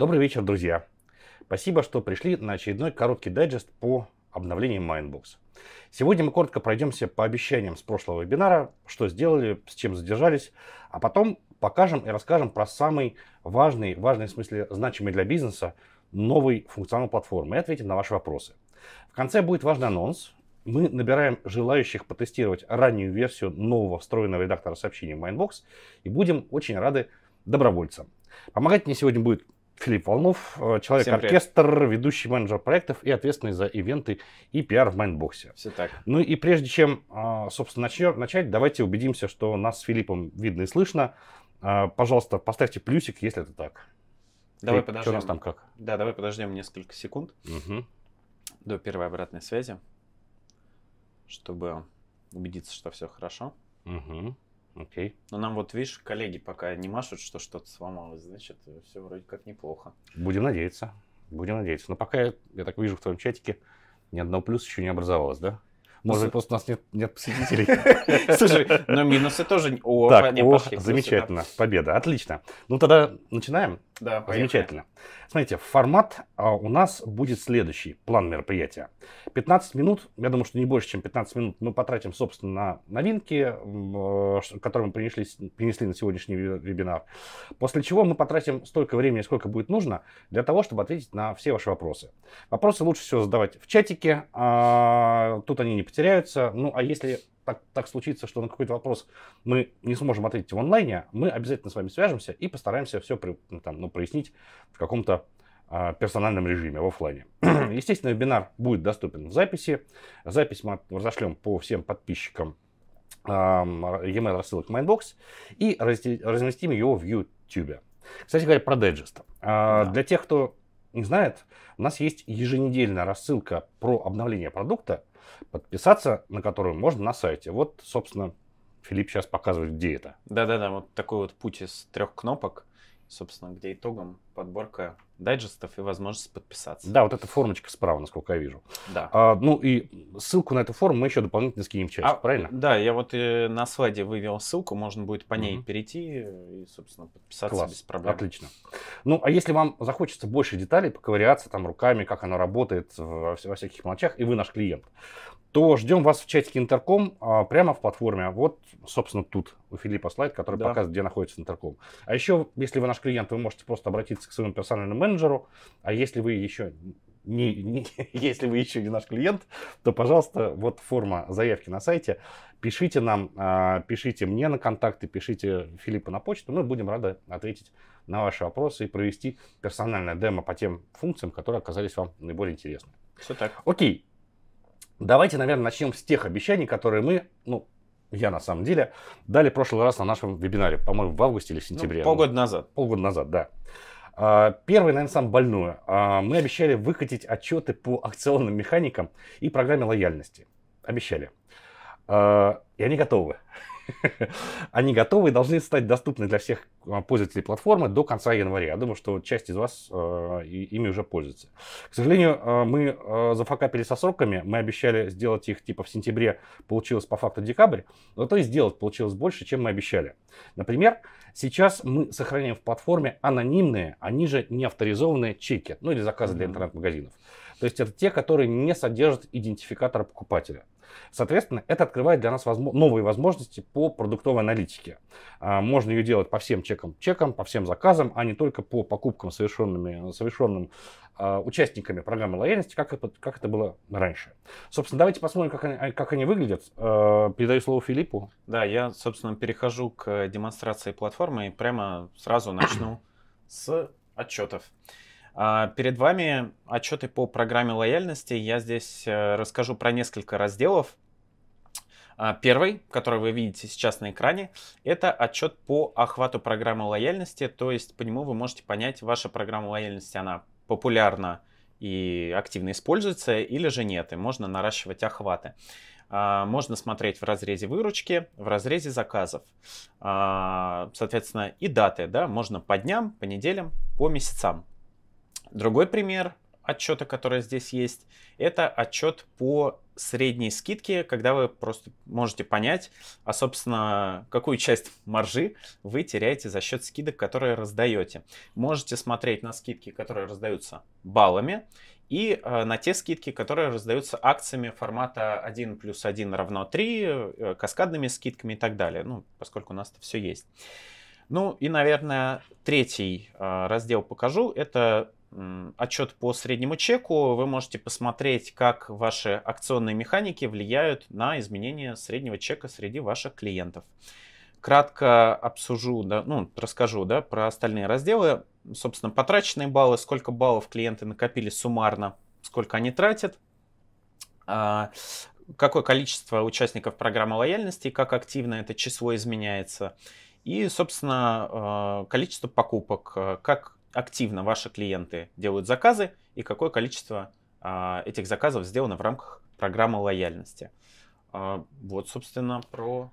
Добрый вечер, друзья! Спасибо, что пришли на очередной короткий дайджест по обновлению Mindbox. Сегодня мы коротко пройдемся по обещаниям с прошлого вебинара, что сделали, с чем задержались, а потом покажем и расскажем про самый важный, важный в смысле значимый для бизнеса новый функционал платформы и ответим на ваши вопросы. В конце будет важный анонс. Мы набираем желающих потестировать раннюю версию нового встроенного редактора сообщений в Mindbox и будем очень рады добровольцам. Помогать мне сегодня будет Филипп Волнов, э, человек-оркестр, ведущий менеджер проектов и ответственный за ивенты и пиар в Майндбоксе. Все так. Ну и прежде чем, а, собственно, начать, давайте убедимся, что нас с Филиппом видно и слышно. А, пожалуйста, поставьте плюсик, если это так. Давай Филипп, подождем. Что у нас там как? Да, давай подождем несколько секунд угу. до первой обратной связи, чтобы убедиться, что все хорошо. Угу. Окей. Но нам вот, видишь, коллеги пока не машут, что что-то сломалось, значит, все вроде как неплохо. Будем надеяться, будем надеяться. Но пока я, я так вижу в твоем чатике, ни одного плюса еще не образовалось, да? Может быть, просто у нас нет, нет посетителей. Слушай, но минусы тоже... О, так, о, замечательно, победа, отлично. Ну тогда начинаем. Да, поехали. Замечательно. Смотрите, формат а, у нас будет следующий, план мероприятия. 15 минут, я думаю, что не больше, чем 15 минут мы потратим, собственно, на новинки, э, которые мы принесли, принесли на сегодняшний вебинар. После чего мы потратим столько времени, сколько будет нужно, для того, чтобы ответить на все ваши вопросы. Вопросы лучше всего задавать в чатике, э, тут они не потеряются. Ну, а если так, так случится, что на какой-то вопрос мы не сможем ответить в онлайне, мы обязательно с вами свяжемся и постараемся все при, ну, там, ну, прояснить в каком-то э, персональном режиме, в офлайне. Естественно, вебинар будет доступен в записи. Запись мы разошлем по всем подписчикам э, e-mail рассылок Mindbox и разместим ее в YouTube. Кстати говоря, про дайджест. Да. Для тех, кто не знает, у нас есть еженедельная рассылка про обновление продукта, подписаться, на которую можно на сайте. Вот, собственно, Филипп сейчас показывает, где это. Да-да-да, вот такой вот путь из трех кнопок, собственно, где итогом подборка дайджестов и возможность подписаться. Да, вот эта формочка справа, насколько я вижу. Да. А, ну и ссылку на эту форму мы еще дополнительно скинем в чате, а, правильно? Да, я вот э, на слайде вывел ссылку, можно будет по ней угу. перейти и, собственно, подписаться Класс. без проблем. Отлично. Ну, а если вам захочется больше деталей, поковыряться там руками, как оно работает во, во всяких мелочах, и вы наш клиент, то ждем вас в чатике Интерком а, прямо в платформе. А вот, собственно, тут у Филиппа слайд, который да. показывает, где находится Интерком. А еще, если вы наш клиент, вы можете просто обратиться к своему персональному менеджеру, менеджеру. А если вы еще не, не, если вы еще не наш клиент, то, пожалуйста, вот форма заявки на сайте. Пишите нам, а, пишите мне на контакты, пишите Филиппу на почту. Мы будем рады ответить на ваши вопросы и провести персональное демо по тем функциям, которые оказались вам наиболее интересны. Все так. Окей. Давайте, наверное, начнем с тех обещаний, которые мы, ну, я на самом деле, дали в прошлый раз на нашем вебинаре, по-моему, в августе или в сентябре. Ну, полгода назад. Полгода назад, да. А, первый, наверное, сам больное. А, мы обещали выкатить отчеты по акционным механикам и программе лояльности. Обещали. А, и они готовы. Они готовы и должны стать доступны для всех а, пользователей платформы до конца января. Я думаю, что часть из вас э, ими уже пользуется. К сожалению, а, мы э, зафакапили со сроками. Мы обещали сделать их типа в сентябре. Получилось по факту декабрь. то и сделать получилось больше, чем мы обещали. Например, сейчас мы сохраняем в платформе анонимные, они же не авторизованные чеки, ну или заказы mm-hmm. для интернет-магазинов. То есть это те, которые не содержат идентификатора покупателя. Соответственно, это открывает для нас возможно, новые возможности по продуктовой аналитике. А, можно ее делать по всем чекам, чекам, по всем заказам, а не только по покупкам, совершенными, совершенным а, участниками программы лояльности, как это, как это было раньше. Собственно, давайте посмотрим, как они, а, как они выглядят. Передаю слово Филиппу. Да, я, собственно, перехожу к демонстрации платформы и прямо сразу начну с отчетов. А, перед вами отчеты по программе лояльности. Я здесь э, расскажу про несколько разделов. А, первый, который вы видите сейчас на экране, это отчет по охвату программы лояльности, то есть по нему вы можете понять, ваша программа лояльности, она популярна и активно используется или же нет, и можно наращивать охваты. А, можно смотреть в разрезе выручки, в разрезе заказов. Соответственно, и даты, да, можно по дням, по неделям, по месяцам. Другой пример отчета, который здесь есть, это отчет по средней скидке, когда вы просто можете понять, а, собственно, какую часть маржи вы теряете за счет скидок, которые раздаете. Можете смотреть на скидки, которые раздаются баллами, и э, на те скидки, которые раздаются акциями формата 1 плюс 1 равно 3, э, каскадными скидками и так далее, ну, поскольку у нас это все есть. Ну и, наверное, третий э, раздел покажу. Это отчет по среднему чеку, вы можете посмотреть, как ваши акционные механики влияют на изменение среднего чека среди ваших клиентов. Кратко обсужу, да, ну, расскажу да, про остальные разделы. Собственно, потраченные баллы, сколько баллов клиенты накопили суммарно, сколько они тратят, а, какое количество участников программы лояльности, как активно это число изменяется, и, собственно, а, количество покупок, а, как активно ваши клиенты делают заказы и какое количество а, этих заказов сделано в рамках программы лояльности. А, вот, собственно, про...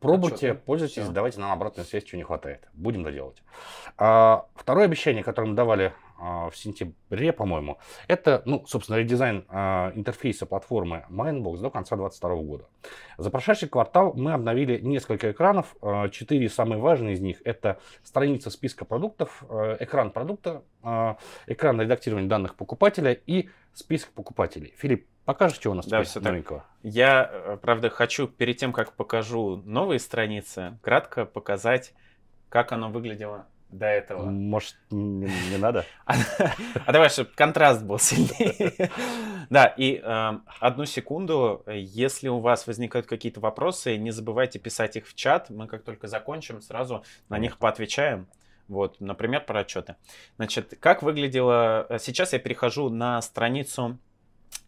Пробуйте, отчет. пользуйтесь, давайте нам обратную связь, чего не хватает. Будем доделать. А, второе обещание, которое мы давали а, в сентябре, по-моему. Это, ну, собственно, редизайн а, интерфейса платформы Mindbox до конца 2022 года. За прошедший квартал мы обновили несколько экранов. А, четыре самые важные из них — это страница списка продуктов, экран продукта, экран редактирования данных покупателя и список покупателей. Филипп, покажешь, что у нас да, все новенького? Я, э, правда, хочу перед тем, как покажу новые страницы, кратко показать, как оно выглядело до этого. Может, не, не надо? А, а, давай, чтобы контраст был сильнее. Да, и эм, одну секунду, если у вас возникают какие-то вопросы, не забывайте писать их в чат. Мы как только закончим, сразу на них поотвечаем. Вот, например, про отчеты. Значит, как выглядело... Э, сейчас я перехожу на страницу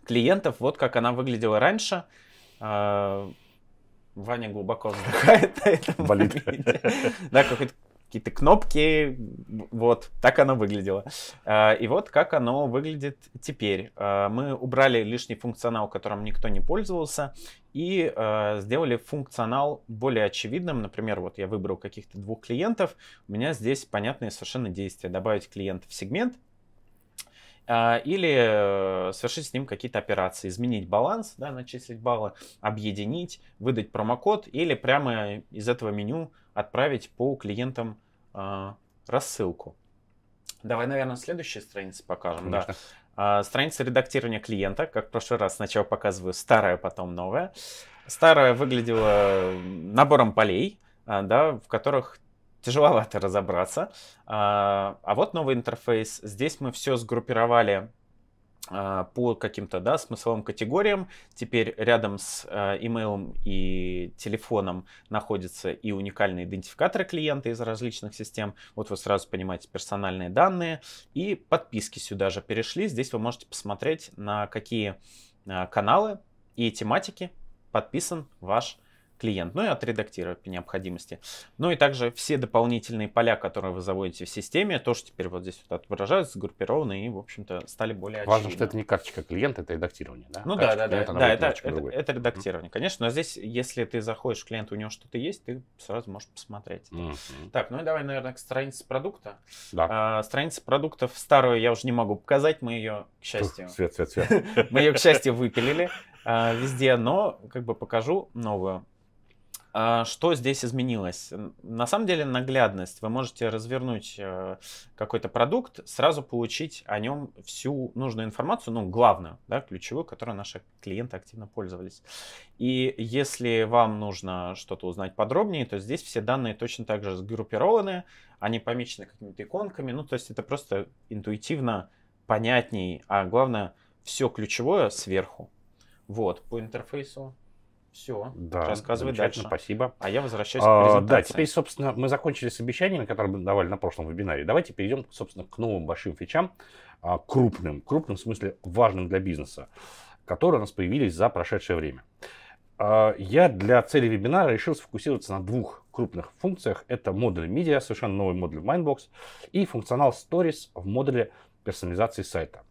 клиентов, вот как она выглядела раньше. Э, Ваня глубоко вздыхает на этом Болит. Да, какой-то какие-то кнопки. Вот, так оно выглядело. А, и вот как оно выглядит теперь. А, мы убрали лишний функционал, которым никто не пользовался, и а, сделали функционал более очевидным. Например, вот я выбрал каких-то двух клиентов, у меня здесь понятные совершенно действия. Добавить клиента в сегмент, или э, совершить с ним какие-то операции, изменить баланс, да, начислить баллы, объединить, выдать промокод или прямо из этого меню отправить по клиентам э, рассылку. Давай, наверное, следующую страницу покажем. Да. Э, страница редактирования клиента. Как в прошлый раз, сначала показываю старое, потом новое. Старое выглядело набором полей, э, да, в которых тяжеловато разобраться. А, а вот новый интерфейс. Здесь мы все сгруппировали а, по каким-то да, смысловым категориям. Теперь рядом с а, имейлом и телефоном находятся и уникальные идентификаторы клиента из различных систем. Вот вы сразу понимаете персональные данные. И подписки сюда же перешли. Здесь вы можете посмотреть, на какие а, каналы и тематики подписан ваш клиент клиент, ну и отредактировать по необходимости. Ну и также все дополнительные поля, которые вы заводите в системе, тоже теперь вот здесь вот отображаются, сгруппированы и, в общем-то, стали более Важно, что это не карточка клиента, это редактирование, да? Ну карточка да, да, клиента, да, да это, это, это редактирование, конечно, но здесь, если ты заходишь клиент у него что-то есть, ты сразу можешь посмотреть. Mm-hmm. Так, ну и давай, наверное, к странице продукта. Да. А, страница продуктов старую я уже не могу показать, мы ее, к счастью... Свет, свет, свет. Мы ее, к счастью, выпилили а, везде, но как бы покажу новую. А, что здесь изменилось? На самом деле наглядность. Вы можете развернуть э, какой-то продукт, сразу получить о нем всю нужную информацию, ну, главную, да, ключевую, которой наши клиенты активно пользовались. И если вам нужно что-то узнать подробнее, то здесь все данные точно так же сгруппированы, они помечены какими-то иконками, ну, то есть это просто интуитивно понятней, а главное, все ключевое сверху. Вот, по интерфейсу все. Да, Рассказывай дальше. Спасибо. А я возвращаюсь к а, презентации. Да, теперь, собственно, мы закончили с обещаниями, которые мы давали на прошлом вебинаре. Давайте перейдем, собственно, к новым большим фичам, а, крупным, крупным в смысле важным для бизнеса, которые у нас появились за прошедшее время. А, я для цели вебинара решил сфокусироваться на двух крупных функциях. Это модуль медиа, совершенно новый модуль Mindbox, и функционал Stories в модуле персонализации сайта.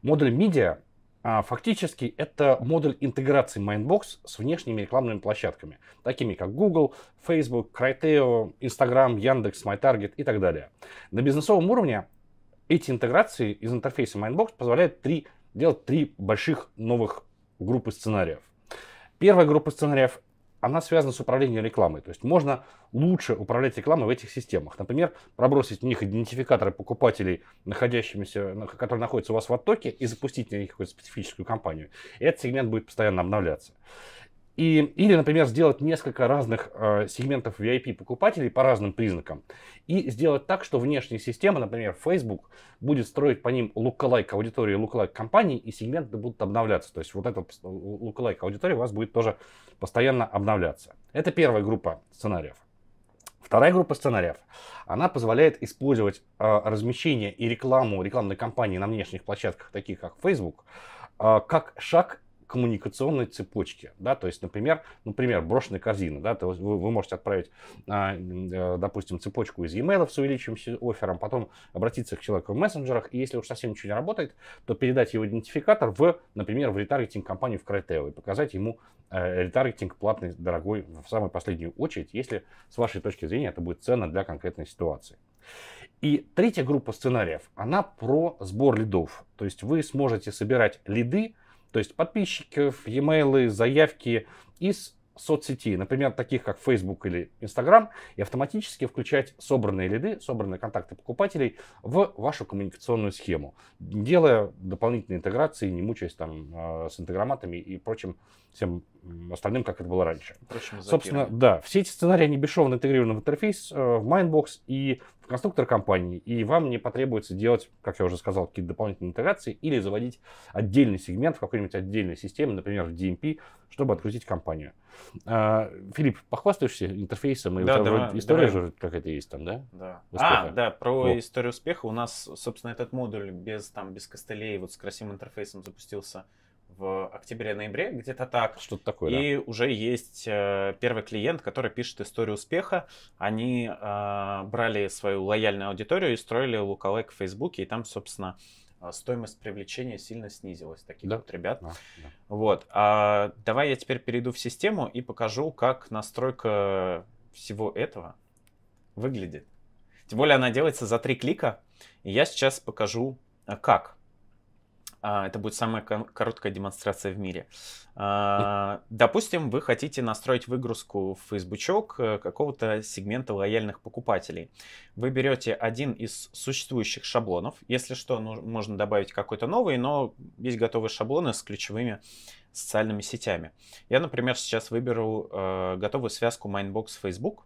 Модуль медиа. А, фактически это модуль интеграции Mindbox с внешними рекламными площадками, такими как Google, Facebook, Criteo, Instagram, Яндекс, MyTarget и так далее. На бизнесовом уровне эти интеграции из интерфейса Mindbox позволяют три, делать три больших новых группы сценариев. Первая группа сценариев она связана с управлением рекламой. То есть можно лучше управлять рекламой в этих системах. Например, пробросить в них идентификаторы покупателей, находящимися, которые находятся у вас в оттоке, и запустить на них какую-то специфическую кампанию. И этот сегмент будет постоянно обновляться. И, или, например, сделать несколько разных э, сегментов VIP покупателей по разным признакам. И сделать так, что внешняя система, например, Facebook, будет строить по ним лукалайк -like аудитории, лукалайк -like компаний, и сегменты будут обновляться. То есть вот этот лукалайк -like аудитория у вас будет тоже постоянно обновляться. Это первая группа сценариев. Вторая группа сценариев, она позволяет использовать э, размещение и рекламу рекламной кампании на внешних площадках, таких как Facebook, э, как шаг коммуникационной цепочке. Да? То есть, например, например брошенная корзина. Да? То вы, вы можете отправить, а, э, допустим, цепочку из e-mail с увеличивающимся оффером, потом обратиться к человеку в мессенджерах, и если уж совсем ничего не работает, то передать его идентификатор в, например, в ретаргетинг-компанию в Крайтео и показать ему э, ретаргетинг платный, дорогой, в самую последнюю очередь, если с вашей точки зрения это будет ценно для конкретной ситуации. И третья группа сценариев, она про сбор лидов. То есть вы сможете собирать лиды, то есть подписчиков, e-mail, заявки из соцсетей, например, таких как Facebook или Instagram, и автоматически включать собранные лиды, собранные контакты покупателей в вашу коммуникационную схему, делая дополнительные интеграции, не мучаясь там э, с интеграматами и прочим всем остальным, как это было раньше. Собственно, да, все эти сценарии, они бесшовно интегрированы в интерфейс, э, в Mindbox и в конструктор компании, и вам не потребуется делать, как я уже сказал, какие-то дополнительные интеграции или заводить отдельный сегмент в какой-нибудь отдельной системе, например, в DMP, чтобы открутить компанию. А, Филипп, похвастаешься интерфейсом? И да, у тебя история давай. же какая-то есть там, да? Да. Успеха. А, да, про вот. историю успеха. У нас, собственно, этот модуль без, там, без костылей, вот с красивым интерфейсом запустился в октябре-ноябре, где-то так. Что-то такое, И да. уже есть э, первый клиент, который пишет историю успеха. Они э, брали свою лояльную аудиторию и строили лукалайк в Фейсбуке, и там, собственно, э, а, стоимость привлечения сильно снизилась таких да. вот ребят. Да, да. Вот. А, давай я теперь перейду в систему и покажу, как настройка всего этого выглядит. Тем более она делается за три клика. И я сейчас покажу, а, как. А, это будет самая короткая демонстрация в мире. А, допустим, вы хотите настроить выгрузку в фейсбучок э, какого-то сегмента лояльных покупателей. Вы берете один из существующих шаблонов. Если что, ну, можно добавить какой-то новый, но есть готовые шаблоны с ключевыми социальными сетями. Я, например, сейчас выберу э, готовую связку Mindbox Facebook.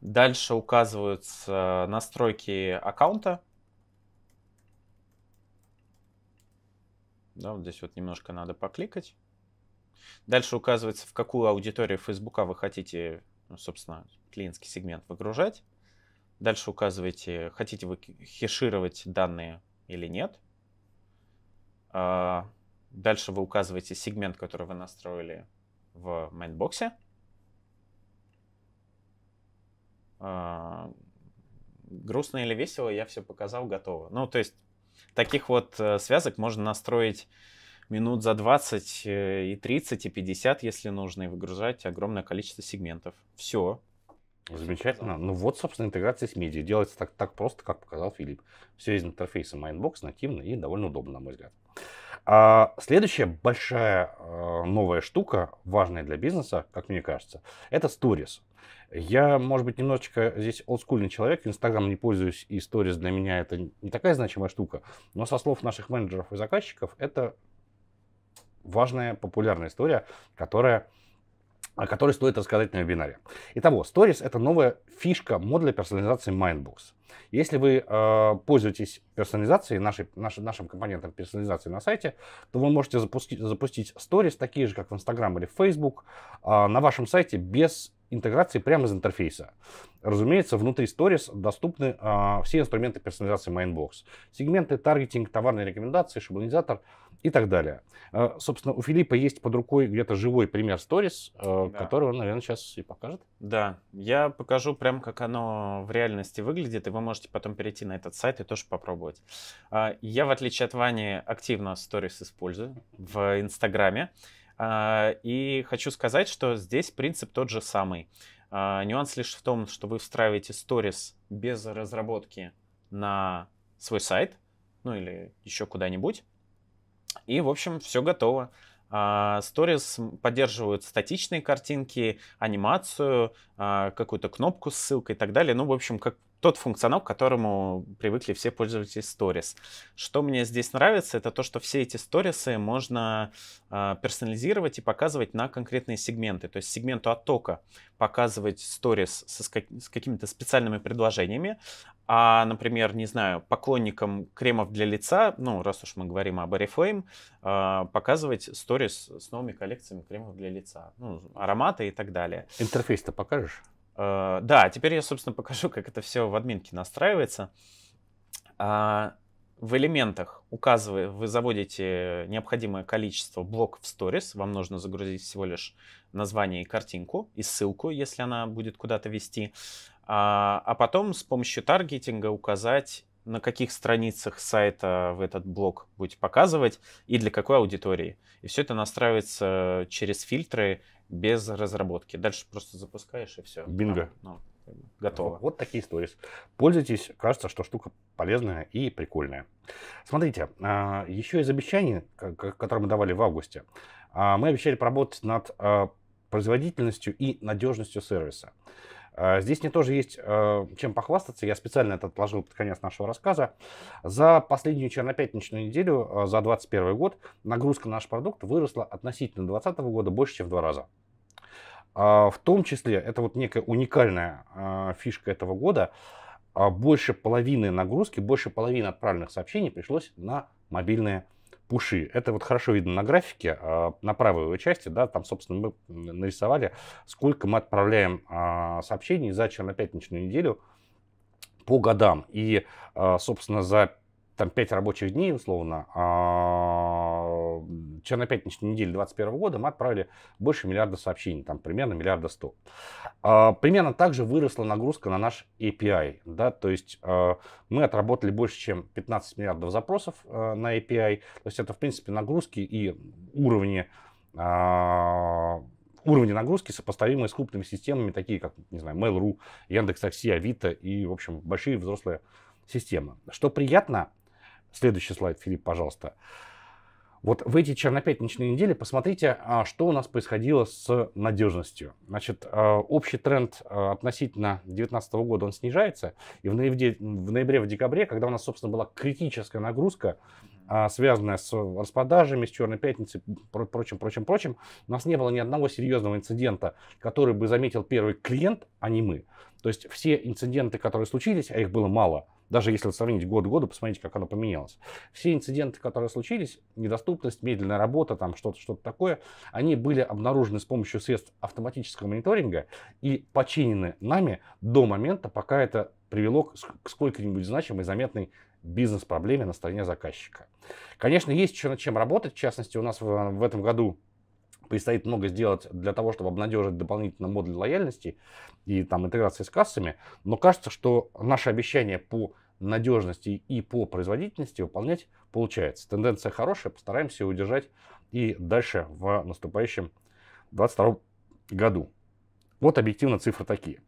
Дальше указываются настройки аккаунта, Да, вот здесь вот немножко надо покликать. Дальше указывается, в какую аудиторию Фейсбука вы хотите, ну, собственно, клиентский сегмент выгружать. Дальше указываете, хотите вы хешировать данные или нет. А, дальше вы указываете сегмент, который вы настроили в мейнбоксе. А, грустно или весело, я все показал, готово. Ну, то есть таких вот э, связок можно настроить минут за 20 э, и 30 и 50, если нужно, и выгружать огромное количество сегментов. Все. Замечательно. Ну вот, собственно, интеграция с медиа. Делается так, так просто, как показал Филипп. Все из интерфейса Mindbox нативно и довольно удобно, на мой взгляд. А следующая большая а, новая штука, важная для бизнеса, как мне кажется, это Stories. Я, может быть, немножечко здесь олдскульный человек, Инстаграм не пользуюсь, и Stories для меня это не такая значимая штука, но со слов наших менеджеров и заказчиков это важная, популярная история, которая о которой стоит рассказать на вебинаре. Итого, Stories — это новая фишка мод для персонализации Mindbox. Если вы э, пользуетесь персонализацией, нашей, наш, нашим компонентом персонализации на сайте, то вы можете запусти, запустить Stories, такие же, как в Instagram или в Facebook, э, на вашем сайте без интеграции прямо из интерфейса. Разумеется, внутри Stories доступны а, все инструменты персонализации Mindbox. Сегменты, таргетинг, товарные рекомендации, шаблонизатор и так далее. А, собственно, у Филиппа есть под рукой где-то живой пример Stories, а, да. который он, наверное, сейчас и покажет. Да, я покажу прям, как оно в реальности выглядит, и вы можете потом перейти на этот сайт и тоже попробовать. А, я, в отличие от Вани, активно Stories использую в Инстаграме. А, и хочу сказать, что здесь принцип тот же самый. А, нюанс лишь в том, что вы встраиваете сторис без разработки на свой сайт, ну или еще куда-нибудь. И, в общем, все готово. Stories а, поддерживают статичные картинки, анимацию, какую-то кнопку с ссылкой и так далее. Ну, в общем, как, тот функционал, к которому привыкли все пользователи Stories. Что мне здесь нравится, это то, что все эти сторисы можно э, персонализировать и показывать на конкретные сегменты. То есть сегменту оттока показывать сторис с, с какими-то специальными предложениями, а, например, не знаю, поклонникам кремов для лица, ну, раз уж мы говорим об Oriflame, э, показывать сторис с новыми коллекциями кремов для лица, ну, ароматы и так далее. Интерфейс-то покажешь? Э, да, теперь я, собственно, покажу, как это все в админке настраивается. А, в элементах указывая, вы заводите необходимое количество блоков в Stories. Вам нужно загрузить всего лишь название и картинку, и ссылку, если она будет куда-то вести. а, а потом с помощью таргетинга указать на каких страницах сайта в этот блог будете показывать и для какой аудитории. И все это настраивается через фильтры без разработки. Дальше просто запускаешь и все. Бинго. ну, готово. Вот такие истории. Пользуйтесь, кажется, что штука полезная и прикольная. Смотрите, а, еще из обещаний, которые мы давали в августе, а, мы обещали поработать над а, производительностью и надежностью сервиса. А, здесь мне тоже есть а, чем похвастаться. Я специально это отложил под конец нашего рассказа. За последнюю чернопятничную неделю, а, за 2021 год, нагрузка на наш продукт выросла относительно 2020 года больше, чем в два раза. В том числе, это вот некая уникальная фишка этого года, больше половины нагрузки, больше половины отправленных сообщений пришлось на мобильные пуши. Это вот хорошо видно на графике, а, на правой его части, да, там, собственно, мы нарисовали, сколько мы отправляем а, сообщений за пятничную неделю по годам. И, а, собственно, за там 5 рабочих дней, условно, на пятничной неделе 2021 года мы отправили больше миллиарда сообщений, там примерно миллиарда сто. А, примерно так же выросла нагрузка на наш API. Да? То есть а, мы отработали больше, чем 15 миллиардов запросов а, на API. То есть это, в принципе, нагрузки и уровни уровни нагрузки, сопоставимые с крупными системами, такие как, не знаю, Mail.ru, Яндекс.Такси, Авито и, в общем, большие взрослые системы. Что приятно, следующий слайд, Филипп, пожалуйста, вот в эти чернопятничные недели посмотрите, а, что у нас происходило с надежностью. Значит, а, общий тренд а, относительно 2019 года, он снижается. И в ноябре, в ноябре, в декабре, когда у нас, собственно, была критическая нагрузка, связанная с распродажами, с черной пятницей, прочим, прочим, прочим, у нас не было ни одного серьезного инцидента, который бы заметил первый клиент, а не мы. То есть все инциденты, которые случились, а их было мало, даже если сравнить год к году, посмотрите, как оно поменялось. Все инциденты, которые случились, недоступность, медленная работа, там что-то что такое, они были обнаружены с помощью средств автоматического мониторинга и починены нами до момента, пока это привело к сколько-нибудь значимой, заметной бизнес-проблеме на стороне заказчика. Конечно, есть над чем работать. В частности, у нас в, в этом году предстоит много сделать для того, чтобы обнадежить дополнительно модуль лояльности и там интеграции с кассами. Но кажется, что наши обещания по надежности и по производительности выполнять получается. Тенденция хорошая, постараемся ее удержать и дальше в наступающем 2022 году. Вот объективно цифры такие.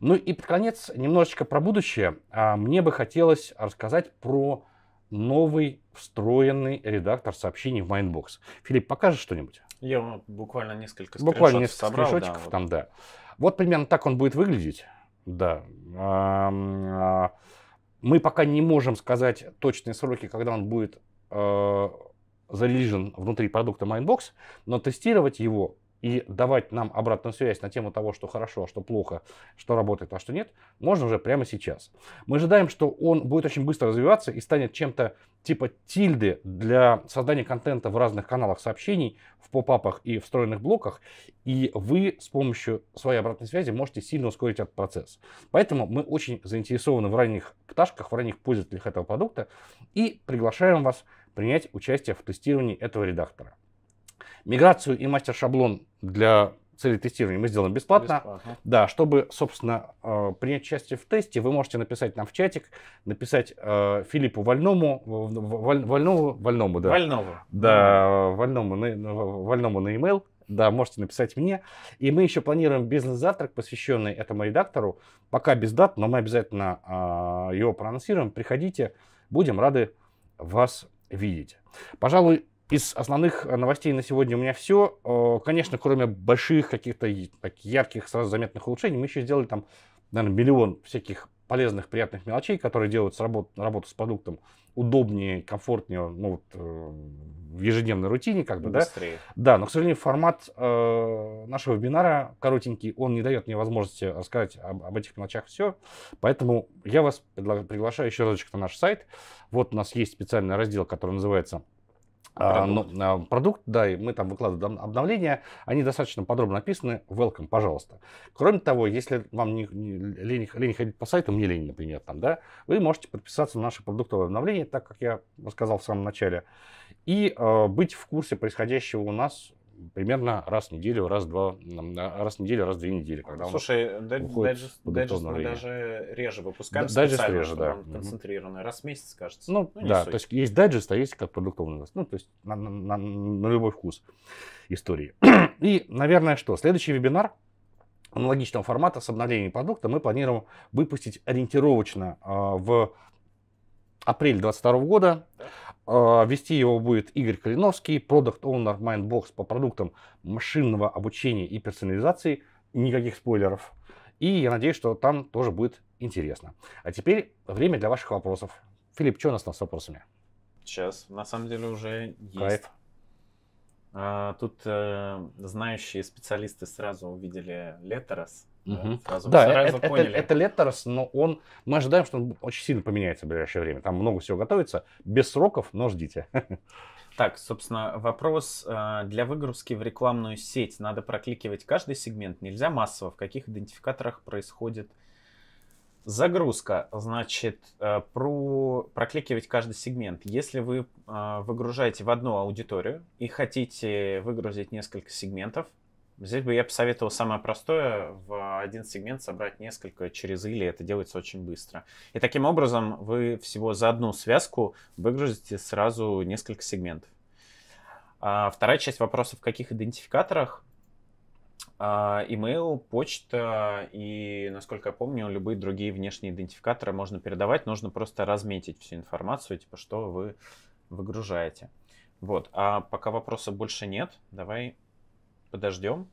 Ну и под конец немножечко про будущее. А мне бы хотелось рассказать про новый встроенный редактор сообщений в Mindbox. Филипп, покажешь что-нибудь? Я буквально несколько скриншотов Буквально несколько собрал, скриншотиков да, там, вот. да. Вот примерно так он будет выглядеть, да. А, мы пока не можем сказать точные сроки, когда он будет э, зарелижен внутри продукта Mindbox, но тестировать его и давать нам обратную связь на тему того, что хорошо, а что плохо, что работает, а что нет, можно уже прямо сейчас. Мы ожидаем, что он будет очень быстро развиваться и станет чем-то типа тильды для создания контента в разных каналах сообщений, в поп-апах и встроенных блоках, и вы с помощью своей обратной связи можете сильно ускорить этот процесс. Поэтому мы очень заинтересованы в ранних пташках, в ранних пользователях этого продукта и приглашаем вас принять участие в тестировании этого редактора. Миграцию и мастер-шаблон для цели тестирования мы сделаем бесплатно. бесплатно. Да, чтобы, собственно, э, принять участие в тесте, вы можете написать нам в чатик, написать э, Филиппу Вольному, Валь, Вольному, Вольному, да. Вольному. Да, Вольному на, Вольному на e-mail. Да, можете написать мне. И мы еще планируем бизнес-завтрак, посвященный этому редактору. Пока без дат, но мы обязательно а, его проанонсируем. Приходите, будем рады вас видеть. Пожалуй, из основных э, новостей на сегодня у меня все. Э, конечно, кроме больших каких-то ярких, сразу заметных улучшений, мы еще сделали там, наверное, миллион всяких полезных, приятных мелочей, которые делают работу, работу с продуктом удобнее, комфортнее, ну вот э, в ежедневной рутине, как бы, Быстрее. да. Да, но, к сожалению, формат нашего вебинара коротенький, он не дает мне возможности рассказать об, об этих мелочах все, поэтому я вас приглашаю еще разочек на наш сайт. Вот у нас есть специальный раздел, который называется Продукт. А, ну, а, продукт, да, и мы там выкладываем обновления, они достаточно подробно описаны, welcome, пожалуйста. Кроме того, если вам не, не, лень, лень ходить по сайту, мне лень, например, там, да, вы можете подписаться на наше продуктовое обновление, так как я рассказал в самом начале, и э, быть в курсе происходящего у нас примерно раз в неделю, раз два, раз в неделю, раз в две недели. Когда Слушай, дайджест, мы даже реже выпускаем да, дайджест реже, да. он концентрированный. Раз в месяц, кажется. Ну, ну да, то есть есть дайджест, а есть как продуктовый. Ну, то есть на, на, на, на любой вкус истории. И, наверное, что? Следующий вебинар аналогичного формата с обновлением продукта мы планируем выпустить ориентировочно э, в апрель 2022 года. Да. А, вести его будет Игорь Калиновский, продукт Owner Mindbox по продуктам машинного обучения и персонализации. Никаких спойлеров. И я надеюсь, что там тоже будет интересно. А теперь время для ваших вопросов. Филипп, что у нас с вопросами? Сейчас, на самом деле, уже есть. Кайф. А, тут э, знающие специалисты сразу увидели Летерос Угу. да, это, поняли. Это, это Леттерс, но он, мы ожидаем, что он очень сильно поменяется в ближайшее время. Там много всего готовится, без сроков, но ждите. Так, собственно, вопрос э, для выгрузки в рекламную сеть. Надо прокликивать каждый сегмент, нельзя массово. В каких идентификаторах происходит загрузка? Значит, э, про прокликивать каждый сегмент. Если вы э, выгружаете в одну аудиторию и хотите выгрузить несколько сегментов, Здесь бы я посоветовал самое простое, в один сегмент собрать несколько через или, это делается очень быстро. И таким образом вы всего за одну связку выгрузите сразу несколько сегментов. А, вторая часть вопроса, в каких идентификаторах? А, email, почта и, насколько я помню, любые другие внешние идентификаторы можно передавать, нужно просто разметить всю информацию, типа что вы выгружаете. Вот, а пока вопросов больше нет, давай подождем?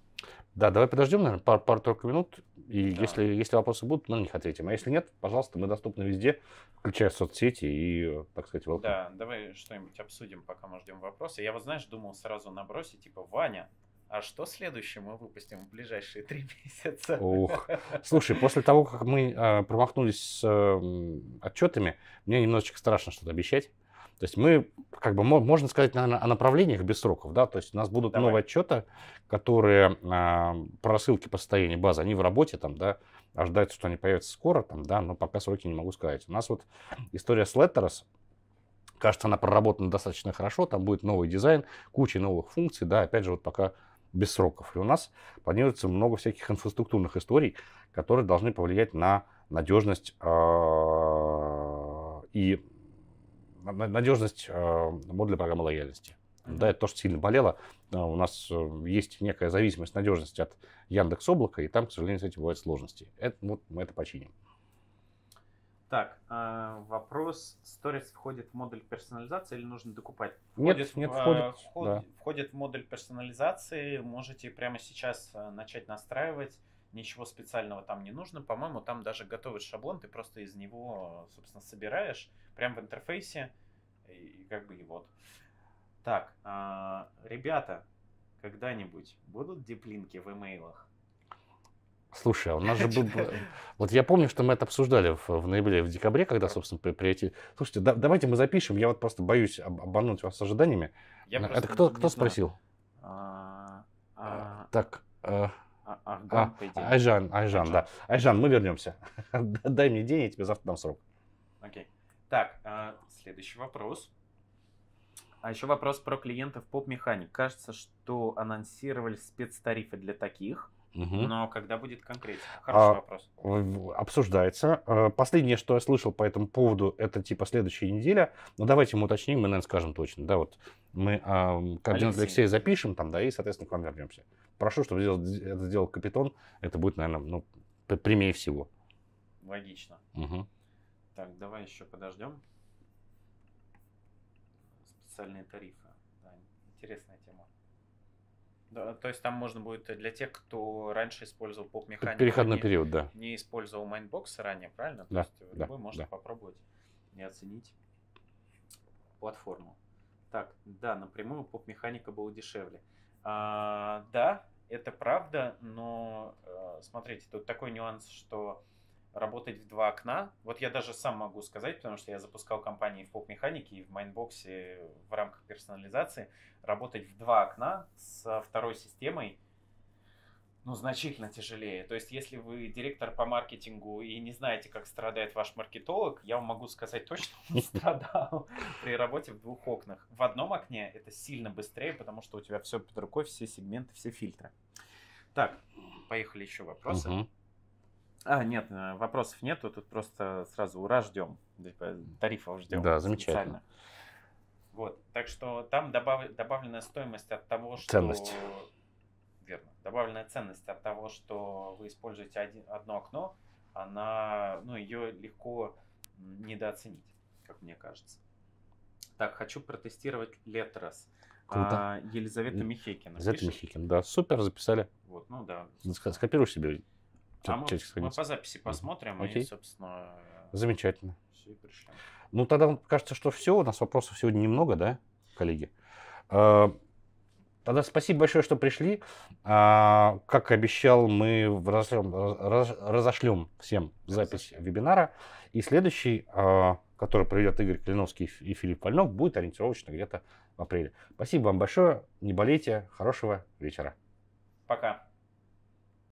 Да, давай подождем, наверное, пару, пару только минут. И да. если, если вопросы будут, мы на них ответим. А если нет, пожалуйста, мы доступны везде, включая соцсети и, так сказать, welcome. Да, давай что-нибудь обсудим, пока мы ждем вопросы. Я вот, знаешь, думал сразу набросить, типа, Ваня, а что следующее мы выпустим в ближайшие три месяца? Ух, слушай, после того, как мы э, промахнулись с э, эм, отчетами, мне немножечко страшно что-то обещать. То есть мы, как бы, можно сказать, наверное, о направлениях без сроков, да, то есть у нас будут Давай. новые отчеты, которые э, а, по рассылке по состоянию базы, они в работе там, да, ожидается, что они появятся скоро там, да, но пока сроки не могу сказать. У нас вот история с Letterers, кажется, она проработана достаточно хорошо, там будет новый дизайн, куча новых функций, да, опять же, вот пока без сроков. И у нас планируется много всяких инфраструктурных историй, которые должны повлиять на надежность э, и надежность э, модуля программы лояльности. Да, это тоже сильно болело. Э, у нас э, есть некая зависимость надежности от Яндекс Облака, и там, к сожалению, с этим бывают сложности. Это, вот ну, мы это починим. Так, а, вопрос. сторис входит в модуль персонализации или нужно докупать? Входит, нет, нет, входит. вход, да. Входит в модуль персонализации. Можете прямо сейчас начать настраивать ничего специального там не нужно. По-моему, там даже готовый шаблон, ты просто из него, собственно, собираешь прямо в интерфейсе и как бы и вот. Так, а, ребята, когда-нибудь будут диплинки в имейлах? Слушай, а у нас же был... Вот я помню, что мы это обсуждали в, в ноябре, в декабре, когда, собственно, при прийти. Слушайте, да, давайте мы запишем, я вот просто боюсь об, обмануть вас с ожиданиями. Я а, это кто, кто знаю. спросил? А, а... Так, а... Арган, а, Айжан, Айжан, Айжан, да. Айжан, мы вернемся. Дай мне деньги, я тебе завтра дам срок. Окей. Так, э, следующий вопрос. А еще вопрос про клиентов поп-механик. Кажется, что анонсировали спецтарифы для таких – Угу. Но когда будет конкретика? А, Хороший а, вопрос. Обсуждается. Последнее, что я слышал по этому поводу, это типа следующая неделя. Но ну, давайте мы уточним, мы, наверное, скажем точно. Да, вот мы а, координаты Алексей. Алексея запишем там, да, и, соответственно, к вам вернемся. Прошу, чтобы сделал, это сделал Капитон. Это будет, наверное, ну, прямее всего. Логично. Угу. Так, давай еще подождем. Специальные тарифы. Да, интересная тема. Да, то есть там можно будет для тех, кто раньше использовал поп-механику. Переходной не, период, да. Не использовал майнбокс ранее, правильно? Да, то есть э, да, любой да, можно да. попробовать и оценить платформу. Так, да, напрямую поп-механика была дешевле. А, да, это правда, но э, смотрите, тут такой нюанс, что работать в два окна. Вот я даже сам могу сказать, потому что я запускал компании в поп-механике и в майнбоксе в рамках персонализации. Работать в два окна со второй системой ну, значительно тяжелее. То есть, если вы директор по маркетингу и не знаете, как страдает ваш маркетолог, я вам могу сказать точно, он страдал при работе в двух окнах. В одном окне это сильно быстрее, потому что у тебя все под рукой, все сегменты, все фильтры. Так, поехали еще вопросы. Угу. А, нет, э, вопросов нету, тут просто сразу ура ждем, типа, тарифов ждем. Да, замечательно. Специально. Вот, так что там добав... добавленная стоимость от того, что... Ценность. Верно. Добавленная ценность от того, что вы используете один... одно окно, она, ну, ее легко недооценить, как мне кажется. Так, хочу протестировать Летрос. Круто. А, Елизавета Михейкина. Елизавета Михейкина, да. Супер, записали. Вот, ну да. Ну, скопируй себе а мы, мы по записи посмотрим Окей. и, собственно... Замечательно. Ну, тогда кажется, что все. У нас вопросов сегодня немного, да, коллеги? Э, тогда спасибо большое, что пришли. А, как обещал, мы разошлем, разошлем всем запись вебинара. И следующий, а, который проведет Игорь Калиновский и Филипп Вольнов, будет ориентировочно где-то в апреле. Спасибо вам большое. Не болейте. Хорошего вечера. Пока.